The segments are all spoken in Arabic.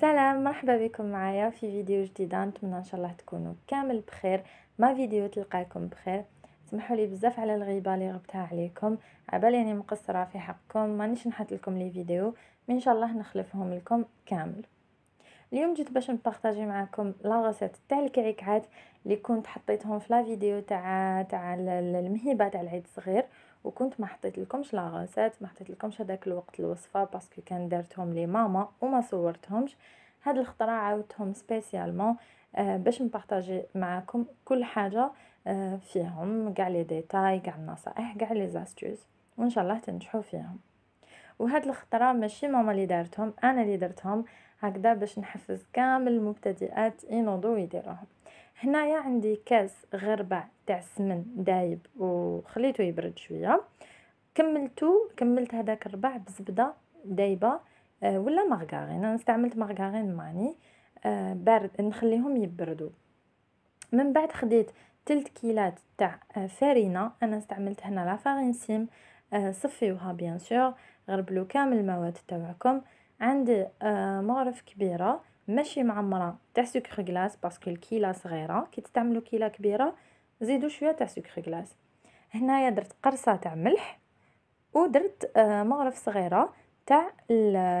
سلام مرحبا بكم معايا في فيديو جديده نتمنى ان شاء الله تكونوا كامل بخير ما فيديو تلقاكم بخير سمحوا لي بزاف على الغيبه اللي غبتها عليكم عبالي اني مقصره في حقكم مانيش نحط لكم لي فيديو ان شاء الله نخلفهم لكم كامل اليوم جيت باش نبارطاجي معكم لا غوسيت تاع الكعكات اللي كنت حطيتهم في لا فيديو تاع تاع المهيبه تاع العيد الصغير وكنت ما حطيت لكمش لاغوسات ما حطيت لكمش هذاك الوقت الوصفه باسكو كان دارتهم لي ماما وما صورتهمش هاد الخطره عاودتهم سبيسيالمون آه، باش نبارطاجي معاكم كل حاجه آه، فيهم كاع لي ديتاي كاع النصائح كاع لي زاستوز وان شاء الله تنجحوا فيهم وهاد الخطره ماشي ماما اللي دارتهم انا اللي درتهم هكذا باش نحفز كامل المبتدئات ينوضوا ويديروهم هنايا عندي كاس غرباء تاع السمن دايب وخليته يبرد شويه كملتو كملت هذاك الربع بزبده دايبه آه، ولا مارغارين انا استعملت مارغارين ماني آه، بارد نخليهم يبردوا من بعد خديت تلت كيلات تاع آه، فارينه انا استعملت هنا لا سيم صفيوها بيان سور غربلو كامل المواد تاعكم عندي مغرف كبيره ماشي معمره تاع سكر غلاس باسكو الكيله صغيره كي تستعملوا كيله كبيره زيدوا شويه تاع سكر كلاص هنايا درت قرصه تاع ملح ودرت آه، مغرف صغيره تاع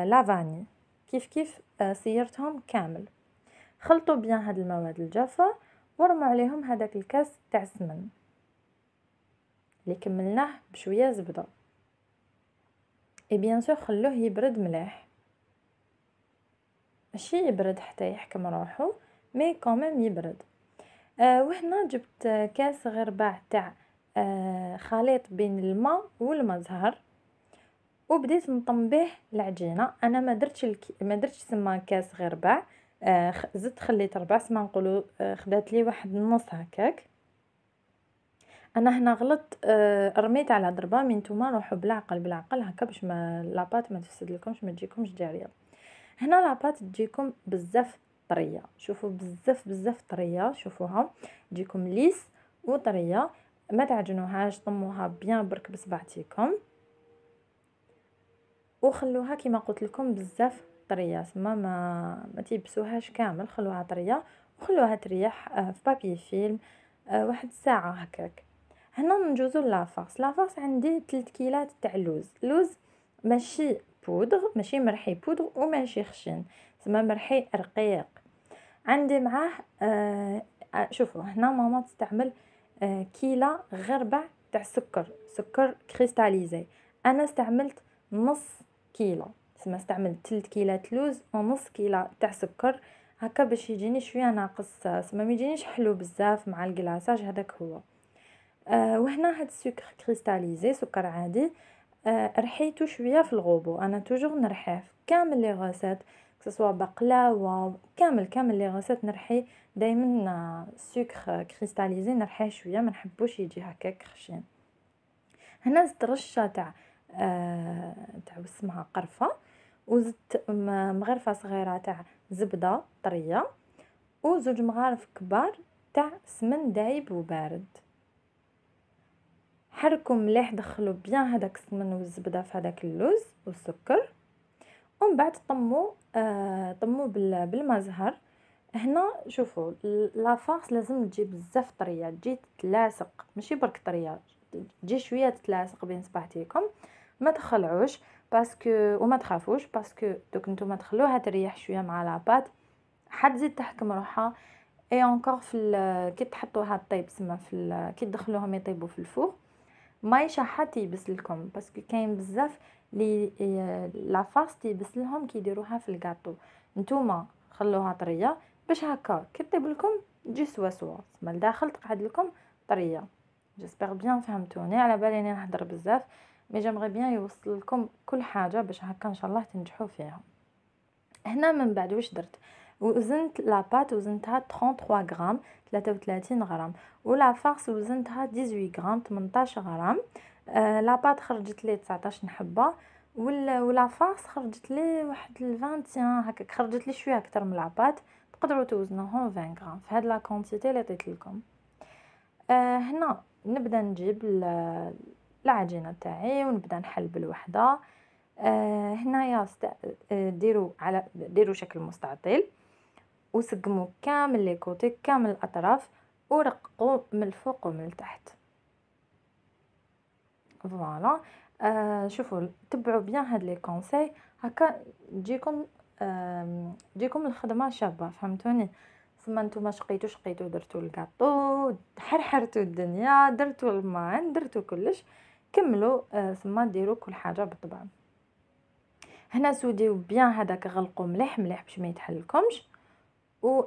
لافاني كيف كيف آه، سيرتهم كامل خلطوا بيان هاد المواد الجافه ورموا عليهم هذاك الكاس تاع السمن اللي كملناه بشويه زبده اي بيان سور خلوه يبرد مليح ماشي يبرد حتى يحكم روحو مي كوميم يبرد آه، وهنا جبت كاس غرباع تاع آه، خليط بين الماء والمزهر وبديت نطم به العجينه انا ما درتش الك... ما درتش سما كاس غير آه، زدت خليت ربع سما نقولوا آه خدات لي واحد النص هكاك انا هنا غلطت رميت على ضربه من نتوما روحوا بالعقل بالعقل هكا باش ما لاباط ما تفسد لكمش ما تجيكمش جاريه هنا لاباط تجيكم بزاف طريه شوفوا بزاف بزاف طريه شوفوها تجيكم ليس وطريه ما تعجنوهاش طموها بيان برك بصبعتيكم وخلوها كما قلت لكم بزاف طريه تما ما ما تيبسوهاش كامل خلوها طريه وخلوها تريح آه، في بابي آه، فيلم واحد الساعه هكاك هنا نجوزو لافاس لافاس عندي 3 كيلات تاع اللوز اللوز ماشي بودغ ماشي مرحي بودغ وماشي خشن تما مرحي رقيق عندي معاه آه،, آه شوفوا هنا ماما تستعمل آه كيلة غربع تاع السكر سكر كريستاليزي انا استعملت نص كيلو تسمى استعملت تلت كيلات لوز ونص كيلة تاع سكر هكا باش يجيني شويه ناقص تسمى ما يجينيش حلو بزاف مع الكلاصاج هذاك هو أه وهنا هاد السكر كريستاليزي سكر عادي أه رحيته شويه في الغوبو انا توجور نرحيه كامل لي سواء بقلاوه كامل كامل لي غاسات نرحي دائما السكر كريستاليزي نرحيه شويه ما نحبوش يجي هكاك خشين هنا زدت رشه تاع آه تاع اسمها قرفه وزدت مغرفه صغيره تاع زبده طريه وزوج مغارف كبار تاع سمن دايب وبارد حركوا مليح دخلوا بيان هذاك السمن والزبده في هذاك اللوز والسكر ومن بعد طمو آه طمو بالمزهر هنا شوفوا لا فارس لازم تجي بزاف طريه تجي تلاصق ماشي برك طريه تجي شويه تتلاصق بين صباعتيكم ما تخلعوش باسكو وما تخافوش باسكو دوك نتوما تخلوها تريح شويه مع لاباط حتزيد تحكم روحها اي اونكور في كي تحطوها طيب تسمى في كي تدخلوهم يطيبوا في الفوق ما يشحت يبس لكم باسكو كاين بزاف لي إيه، لافاس تيبس لهم كيديروها في الكاطو نتوما خلوها طريه باش هكا كطيب لكم تجي سوا سوا تما الداخل تقعد لكم طريه جيسبر بيان فهمتوني على بالي اني نهضر بزاف مي جامغي بيان يوصل لكم كل حاجه باش هكا ان شاء الله تنجحوا فيها هنا من بعد واش درت وزنت لاباط وزنتها 33 غرام 33 غرام ولا فارس وزنتها 18 غرام 18 غرام آه لاباط خرجت لي 19 حبه ولا ولا فاس خرجت لي واحد 21 هكاك خرجت لي شويه اكثر من لاباط تقدروا توزنوهم 20 غرام في هاد لا كونتيتي اللي عطيت لكم آه هنا نبدا نجيب العجينه تاعي ونبدا نحل بالوحده آه هنايا ست... آه، ديروا على ديروا شكل مستطيل وسقموا كامل لي كوتي كامل الاطراف ورققوا من الفوق ومن التحت فوالا شوفوا تبعوا بيان هاد لي كونساي هكا تجيكم تجيكم الخدمه شابه فهمتوني ثم نتوما شقيتو شقيتو درتو الكاطو حرحرتو الدنيا درتو الماعن درتو كلش كملوا ثم ديروا كل حاجه بالطبع هنا سوديو بيان هذاك غلقو مليح مليح باش ما يتحلكمش و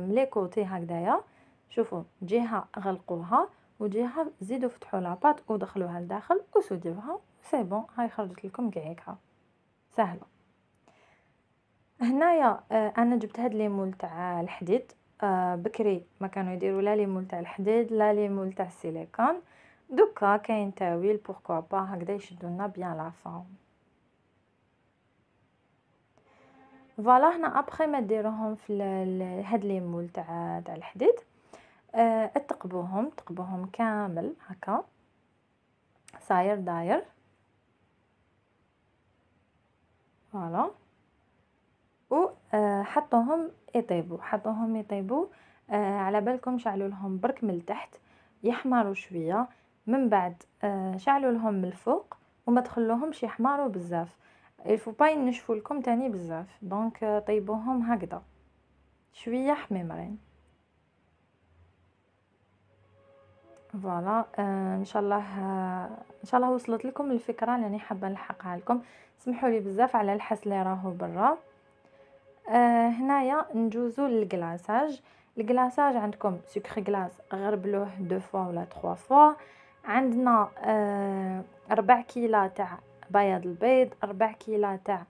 ملي كوتي هكذايا شوفوا جهه غلقوها وجهه زيدوا فتحوا لاباط ودخلوها لداخل وسوديوها سي بون هاي خرجت لكم كاع سهله هنايا آه انا جبت هاد ليمول تاع الحديد آه بكري ما كانوا يديروا لا ليمول تاع الحديد لا ليمول تاع السيليكون دوكا كاين تاويل بوركو با هكذا يشدوا لنا بيان فورم فوالا هنا ابخي ما ديروهم في هاد ليمول تاع تاع الحديد آه، تقبوهم تقبوهم كامل هكا صاير داير فوالا آه، حطوهم يطيبوا حطوهم يطيبوا آه، على بالكم شعلوا لهم برك من التحت يحمروا شويه من بعد شعلوا لهم من الفوق وما تخلوهمش يحمروا بزاف الفو با ينشفوا لكم تاني بزاف دونك طيبوهم هكذا شويه حميمرين فوالا آه ان شاء الله آه ان شاء الله وصلت لكم الفكره اللي حابه نلحقها لكم سمحوا لي بزاف على الحس اللي راهو برا آه هنايا نجوزو للكلاصاج الكلاصاج عندكم سكر غلاس غربلوه دو فوا ولا تخوا فوا عندنا آه ربع كيلا تاع بياض البيض ربع كيلا تاع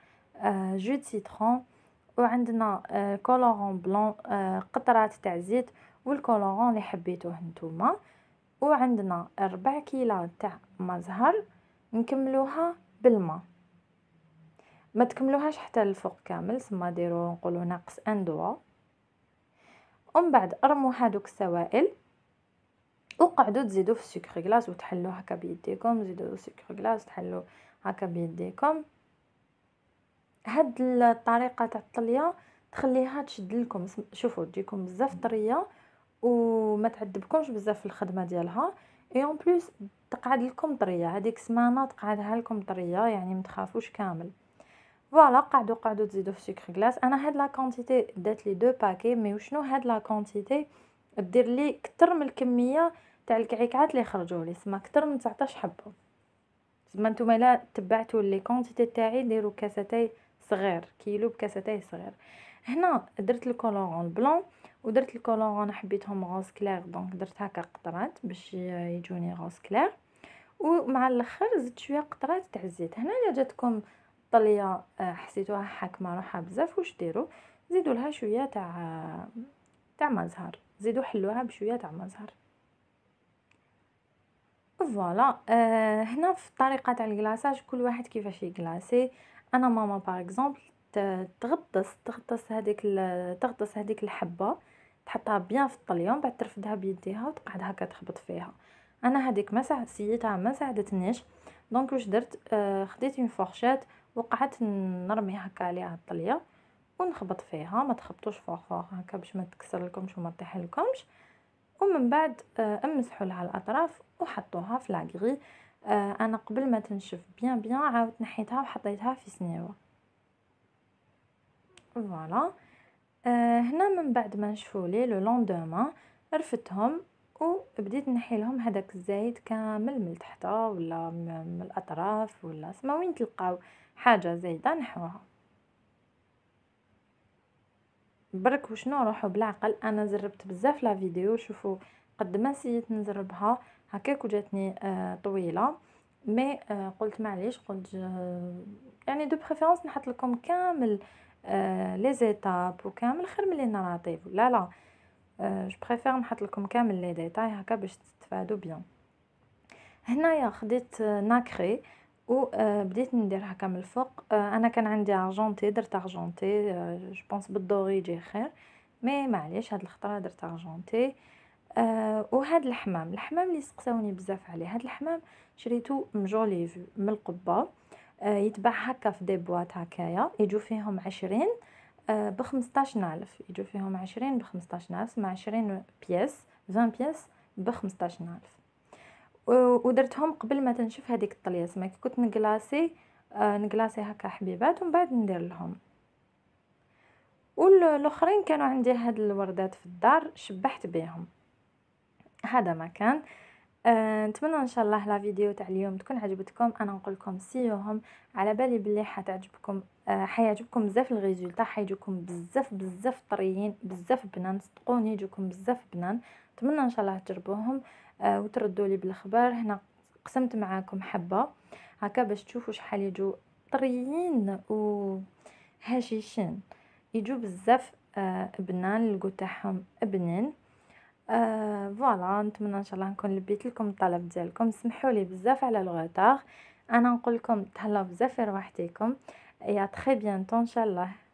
آه جو سيترون وعندنا آه كولورون بلون آه قطرات تاع زيت والكولورون اللي حبيتوه نتوما وعندنا ربع كيلو تاع ما زهر نكملوها بالماء ما تكملوهاش حتى الفوق كامل سما ديرو نقولو ناقص ان دوا ومن بعد ارموا هادوك السوائل وقعدوا تزيدوا في السكر غلاس وتحلوا هكا بيديكم زيدوا السكر غلاس تحلوا هكا بيديكم هاد الطريقه تاع الطليه تخليها تشد لكم شوفوا تجيكم بزاف طريه وما تعذبكمش بزاف في الخدمه ديالها اي اون بليس تقعد لكم طريه هذيك سمانه تقعدها لكم طريه يعني ما تخافوش كامل فوالا قعدوا قعدوا تزيدوا في سكر غلاس انا هاد لا كونتيتي دات لي دو باكي مي وشنو هاد لا كونتيتي دير لي كتر من الكميه تاع الكعكعات اللي خرجوا لي سما كتر من 19 حبه زعما نتوما الا تبعتوا لي كونتيتي تاعي ديروا كاستي صغير كيلو بكاستي صغير هنا درت الكولورون بلون ودرت انا حبيتهم غوز كلير دونك درت هكا قطرات باش يجوني غوز كلير ومع الاخر زدت شويه قطرات تاع الزيت هنا الا جاتكم طليه آه، حسيتوها حاكمه روحها بزاف واش ديروا زيدوا لها شويه تاع تاع مزهر زيدوا حلوها بشويه تاع مزهر فوالا أه هنا في الطريقه تاع الكلاصاج كل واحد كيفاش يكلاصي انا ماما باغ اكزومبل تغطس تغطس هذيك تغطس هذيك الحبه تحطها بيان في الطليون بعد ترفدها بيديها وتقعد هكا تخبط فيها انا هذيك ما ساعدت سيتها ما ساعدتنيش دونك واش درت آه، خديت اون فورشيت وقعدت نرمي هكا عليها الطليه ونخبط فيها ما تخبطوش فوق فوق هكا باش ما تكسر لكمش وما تطيح لكمش ومن بعد آه، امسحوا لها الاطراف وحطوها في لاغري آه، انا قبل ما تنشف بيان بيان عاودت نحيتها وحطيتها في سنيوه فوالا آه، هنا من بعد ما نشفو لي لو لوندومان رفتهم وبديت نحي لهم هذاك الزايد كامل من تحت ولا من الاطراف ولا سما وين تلقاو حاجه زايده نحوها برك وشنو روحوا بالعقل انا زربت بزاف لا فيديو شوفوا قد ما سيت نزربها هكاك وجاتني آه طويله مي آه قلت معليش قلت آه، يعني دو بريفيرونس نحط لكم كامل لي آه، زيتاب وكامل خير من لي نراطيف لا لا جو بريفير نحط لكم كامل لي ديتاي هكا باش تستفادوا بيان هنايا خديت آه، ناكري آه، بديت ندير هكا من الفوق انا كان عندي ارجونتي درت ارجونتي جو بونس بالدوري يجي خير مي معليش هاد الخطره درت ارجونتي وهاد الحمام الحمام اللي سقساوني بزاف عليه هاد الحمام شريته مجولي من القبه آه، يتباع هكا في دي بواط هكايا يجو فيهم عشرين آه، بخمسطاش نالف يجو فيهم عشرين بخمسطاش نالف مع عشرين بياس فان بياس بخمسطاش نالف ودرتهم قبل ما تنشف هذيك الطلياسمه كي كنت نكلاصي آه، نكلاصي هكا حبيبات ومن بعد ندير لهم والاخرين كانوا عندي هاد الوردات في الدار شبحت بيهم هذا ما كان آه، نتمنى ان شاء الله لا فيديو تاع اليوم تكون عجبتكم انا نقول لكم سيوهم على بالي بلي حتعجبكم آه، حيعجبكم بزاف الريزولتا حيجوكم بزاف بزاف طريين بزاف بنان صدقوني يجوكم بزاف بنان نتمنى ان شاء الله تجربوهم آه، وتردوا لي بالخبر هنا قسمت معاكم حبه هكا باش تشوفوا شحال يجوا طريين و هشيشين يجوا بزاف بنان لقو تاعهم بنين آه فوالا نتمنى ان شاء الله نكون لبيت لكم الطلب ديالكم سمحوا لي بزاف على الغوتار انا نقول لكم تهلاو بزاف في رواحتكم يا تري بيانتو ان شاء الله